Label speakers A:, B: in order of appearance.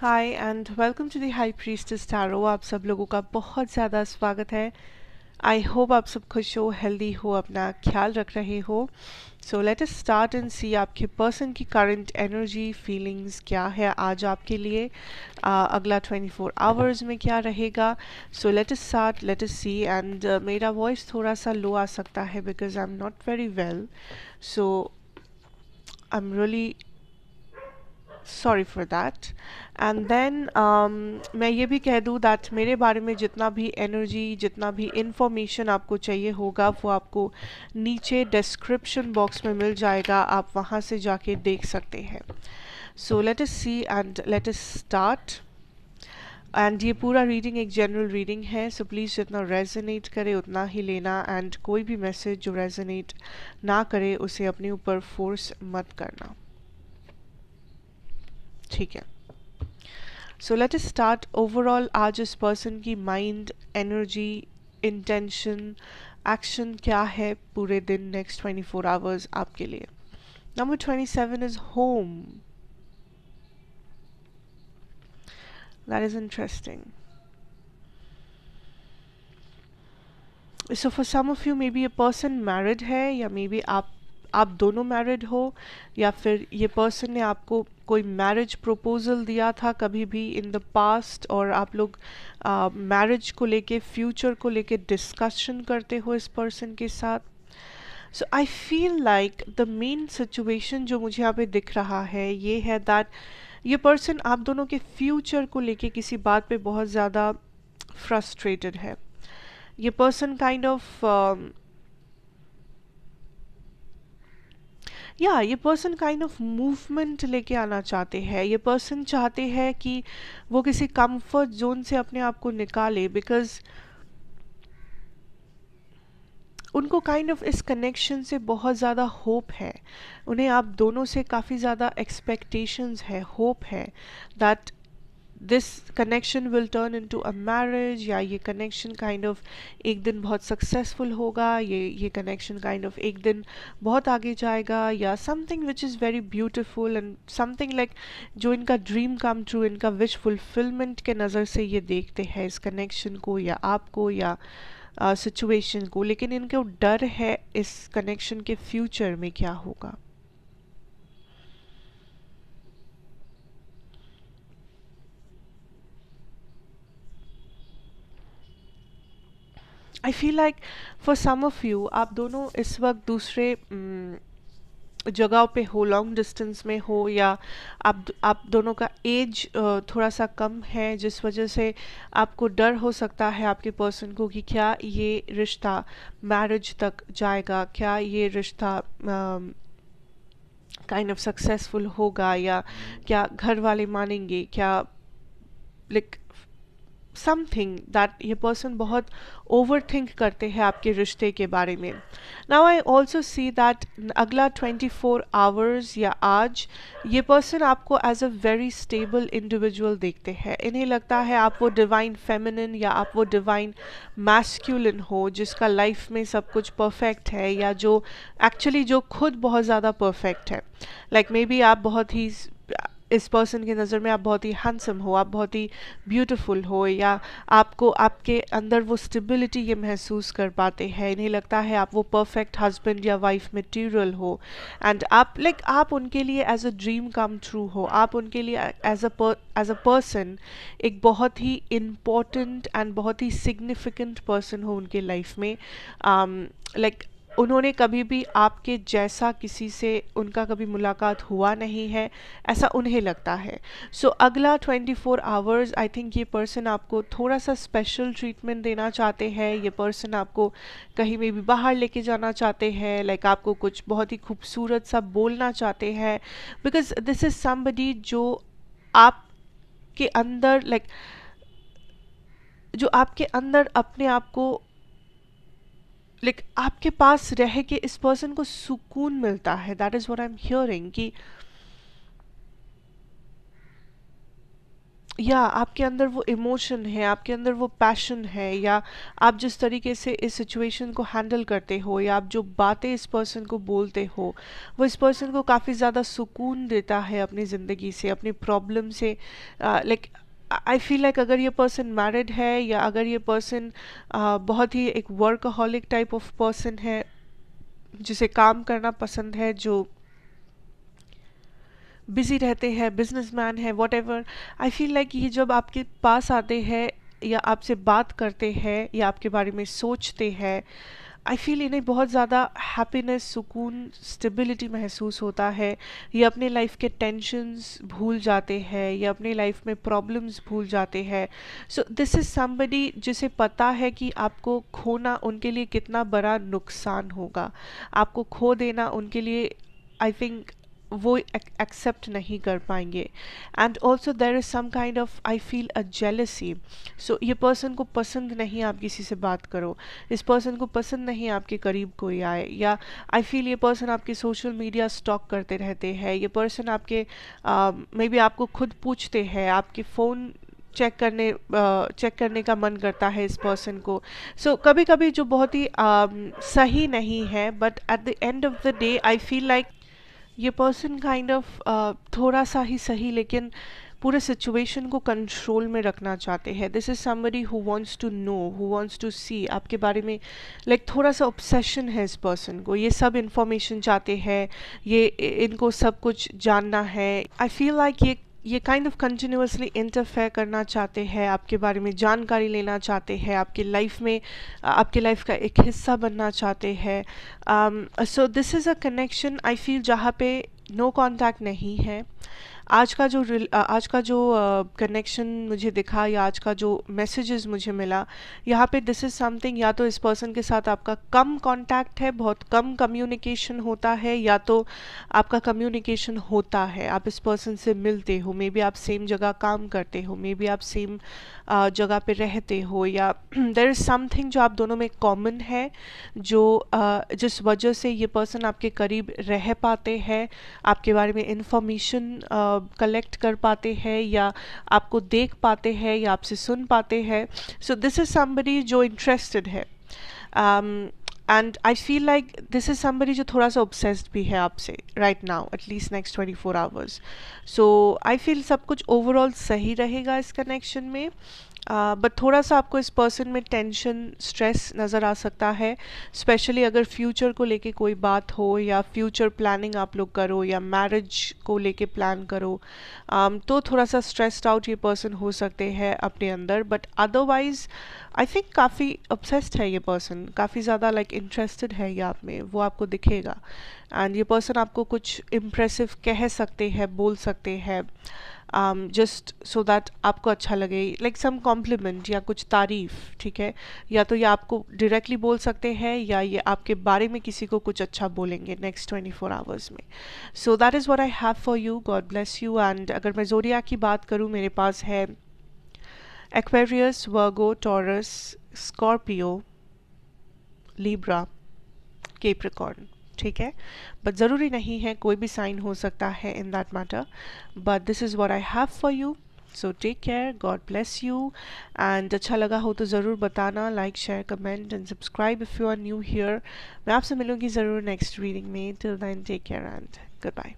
A: hi and welcome to the high priest tarot आप सब लोगों का बहुत ज़्यादा स्वागत है आई होप आप सब खुश हो हेल्दी हो अपना ख्याल रख रहे हो so let us start and see आपके पर्सन की करंट एनर्जी फीलिंग्स क्या है आज आपके लिए uh, अगला 24 आवर्स में क्या रहेगा so let us start let us see and मेरा वॉइस थोड़ा सा लो आ सकता है because I am not very well so I am really sorry for that and then मैं ये भी कह दूँ दैट मेरे बारे में जितना भी एनर्जी जितना भी इंफॉर्मेशन आपको चाहिए होगा वो आपको नीचे डिस्क्रिप्शन बॉक्स में मिल जाएगा आप वहाँ से जाके देख सकते हैं so let us see and let us start and ये पूरा रीडिंग एक जनरल रीडिंग है सो प्लीज़ जितना रेजोनेट करे उतना ही लेना एंड कोई भी मैसेज जो रेजोनेट ना करे उसे अपने ऊपर फोर्स मत करना ठीक है so let us start overall आज इस पर्सन की माइंड एनर्जी इंटेंशन एक्शन क्या है पूरे दिन नेक्स्ट ट्वेंटी फोर आवर्स आपके लिए number twenty seven is home that is interesting so for some of you may be a person married है या मे बी आप आप दोनों मैरिड हो या फिर ये पर्सन ने आपको कोई मैरिज प्रपोजल दिया था कभी भी इन द पास्ट और आप लोग मैरिज को लेके फ्यूचर को लेके डिस्कशन करते हो इस पर्सन के साथ so I feel like the main situation जो मुझे यहाँ पे दिख रहा है ये है दैट ये पर्सन आप दोनों के फ्यूचर को लेके किसी बात पे बहुत ज़्यादा फ्रस्ट्रेटेड है ये पर्सन काइंड ऑफ या ये पर्सन काइंड ऑफ मूवमेंट लेके आना चाहते हैं ये पर्सन चाहते हैं कि वो किसी कंफर्ट जोन से अपने आप को निकाले बिकॉज उनको काइंड ऑफ इस कनेक्शन से बहुत ज़्यादा होप है उन्हें आप दोनों से काफ़ी ज़्यादा एक्सपेक्टेशंस है होप है that this connection will turn into a marriage या ये कनेक्शन काइंड ऑफ एक दिन बहुत सक्सेसफुल होगा ये ये कनेक्शन काइंड ऑफ एक दिन बहुत आगे जाएगा या something which is very beautiful and something like जो इनका ड्रीम कम ट्रू इनका विश फुलफिलमेंट के नज़र से ये देखते हैं इस कनेक्शन को या आपको या सिचुएशन uh, को लेकिन इनको डर है इस कनेक्शन के फ्यूचर में क्या होगा I feel like for some of you आप दोनों इस वक्त दूसरे जगह पे हो लॉन्ग डिस्टेंस में हो या आप आप दोनों का एज थोड़ा सा कम है जिस वजह से आपको डर हो सकता है आपके पर्सन को कि क्या ये रिश्ता मैरिज तक जाएगा क्या ये रिश्ता काइंड ऑफ सक्सेसफुल होगा या क्या घर वाले मानेंगे क्या लाइक समथिंग दैट ये पर्सन बहुत ओवर थिंक करते हैं आपके रिश्ते के बारे में now I also see that अगला ट्वेंटी फोर आवर्स या आज ये पर्सन आपको as a very stable individual देखते हैं इन्हें लगता है आप वो डिवाइन फेमिनिन या आप वो डिवाइन मैस्क्यूलिन हो जिसका लाइफ में सब कुछ परफेक्ट है या जो एक्चुअली जो खुद बहुत ज़्यादा परफेक्ट है लाइक like मे बी आप बहुत ही इस पर्सन की नज़र में आप बहुत ही हैंडसम हो आप बहुत ही ब्यूटीफुल हो या आपको आपके अंदर वो स्टेबिलिटी ये महसूस कर पाते हैं इन्हें लगता है आप वो परफेक्ट हस्बैंड या वाइफ मटेरियल हो एंड आप लाइक like, आप उनके लिए as a dream come true हो आप उनके लिए as a as a person एक बहुत ही इम्पॉर्टेंट एंड बहुत ही सिग्निफिकेंट पर्सन हो उनके लाइफ में लाइक um, like, उन्होंने कभी भी आपके जैसा किसी से उनका कभी मुलाकात हुआ नहीं है ऐसा उन्हें लगता है सो so, अगला 24 फोर आवर्स आई थिंक ये पर्सन आपको थोड़ा सा स्पेशल ट्रीटमेंट देना चाहते हैं ये पर्सन आपको कहीं में भी बाहर लेके जाना चाहते हैं लाइक like आपको कुछ बहुत ही खूबसूरत सा बोलना चाहते हैं बिकॉज दिस इज़ समबडी जो आप के अंदर लाइक like, जो आपके अंदर अपने आप को लाइक आपके पास रह के इस पर्सन को सुकून मिलता है that is what I am hearing कि या आपके अंदर वो इमोशन है आपके अंदर वो पैशन है या आप जिस तरीके से इस सिचुएशन को हैंडल करते हो या आप जो बातें इस पर्सन को बोलते हो वो इस पर्सन को काफ़ी ज़्यादा सुकून देता है अपनी ज़िंदगी से अपनी प्रॉब्लम से like uh, I feel like अगर ये पर्सन मैरिड है या अगर ये पर्सन बहुत ही एक वर्कहॉलिक टाइप ऑफ पर्सन है जिसे काम करना पसंद है जो बिज़ी रहते हैं बिजनेसमैन है whatever I feel like ये जब आपके पास आते हैं या आपसे बात करते हैं या आपके बारे में सोचते हैं आई फील इन्हें बहुत ज़्यादा हैप्पीनेस सुकून स्टेबिलिटी महसूस होता है ये अपने लाइफ के टेंशंस भूल जाते हैं या अपने लाइफ में प्रॉब्लम्स भूल जाते हैं सो दिस इज़ समबडी जिसे पता है कि आपको खोना उनके लिए कितना बड़ा नुकसान होगा आपको खो देना उनके लिए आई थिंक वो एक्सेप्ट नहीं कर पाएंगे and also there is some kind of I feel a jealousy सो ये पर्सन को पसंद नहीं आप किसी से बात करो इस पर्सन को पसंद नहीं आपके करीब कोई आए या आई फील ये पर्सन आपके सोशल मीडिया स्टॉक करते रहते हैं ये पर्सन आपके मे बी आपको खुद पूछते हैं आपके फ़ोन चेक करने चेक करने का मन करता है इस पर्सन को सो so, कभी कभी जो बहुत ही uh, सही नहीं है but at the end of the day I feel like ये पर्सन काइंड ऑफ थोड़ा सा ही सही लेकिन पूरे सिचुएशन को कंट्रोल में रखना चाहते हैं this is somebody who wants to know who wants to see आपके बारे में लाइक like, थोड़ा सा ऑब्सेशन है इस पर्सन को ये सब इन्फॉर्मेशन चाहते हैं ये इनको सब कुछ जानना है आई फील लाइक ये ये काइंड ऑफ कंटिन्यूसली इंटरफेयर करना चाहते हैं आपके बारे में जानकारी लेना चाहते हैं आपके लाइफ में आपके लाइफ का एक हिस्सा बनना चाहते हैं so this is a connection I feel जहाँ पे नो no कॉन्टैक्ट नहीं है आज का जो आज का जो कनेक्शन मुझे दिखा या आज का जो मैसेजेस मुझे मिला यहाँ पे दिस इज़ समथिंग या तो इस पर्सन के साथ आपका कम कांटेक्ट है बहुत कम कम्युनिकेशन होता है या तो आपका कम्युनिकेशन होता है आप इस पर्सन से मिलते हो मे बी आप सेम जगह काम करते हो मे बी आप सेम जगह पे रहते हो या देर इज़ समथिंग जो आप दोनों में कॉमन है जो जिस वजह से ये पर्सन आपके करीब रह पाते हैं आपके बारे में इंफॉर्मेशन कलेक्ट कर पाते हैं या आपको देख पाते हैं या आपसे सुन पाते हैं सो दिस इज़ समबडी जो इंटरेस्टेड है and I feel like this is somebody जो थोड़ा सा ऑब्सेस्ड भी है आपसे right now at least next twenty four hours so I feel सब कुछ ओवरऑल सही रहेगा इस कनेक्शन में बट uh, थोड़ा सा आपको इस पर्सन में टेंशन स्ट्रेस नज़र आ सकता है स्पेशली अगर फ्यूचर को लेके कोई बात हो या फ्यूचर प्लानिंग आप लोग करो या मैरिज को लेके प्लान करो um, तो थोड़ा सा स्ट्रेस्ड आउट ये पर्सन हो सकते हैं अपने अंदर बट अदरवाइज आई थिंक काफ़ी अपसेस्ड है ये पर्सन काफ़ी ज़्यादा लाइक इंटरेस्टेड है ये आप में वो आपको दिखेगा एंड ये पर्सन आपको कुछ इम्प्रेसिव कह सकते हैं बोल सकते हैं जस्ट सो दैट आपको अच्छा लगे लाइक सम कॉम्प्लीमेंट या कुछ तारीफ ठीक है या तो ये आपको डायरेक्टली बोल सकते हैं या ये आपके बारे में किसी को कुछ अच्छा बोलेंगे नेक्स्ट ट्वेंटी फोर आवर्स में so that is what I have for you God bless you and अगर मैं जोरिया की बात करूँ मेरे पास है Aquarius Virgo Taurus Scorpio Libra Capricorn ठीक है बट ज़रूरी नहीं है कोई भी साइन हो सकता है in that matter but this is what I have for you so take care God bless you and अच्छा लगा हो तो ज़रूर बताना like share comment and subscribe if you are new here मैं आपसे मिलूंगी ज़रूर नेक्स्ट रीडिंग में till then take care and good bye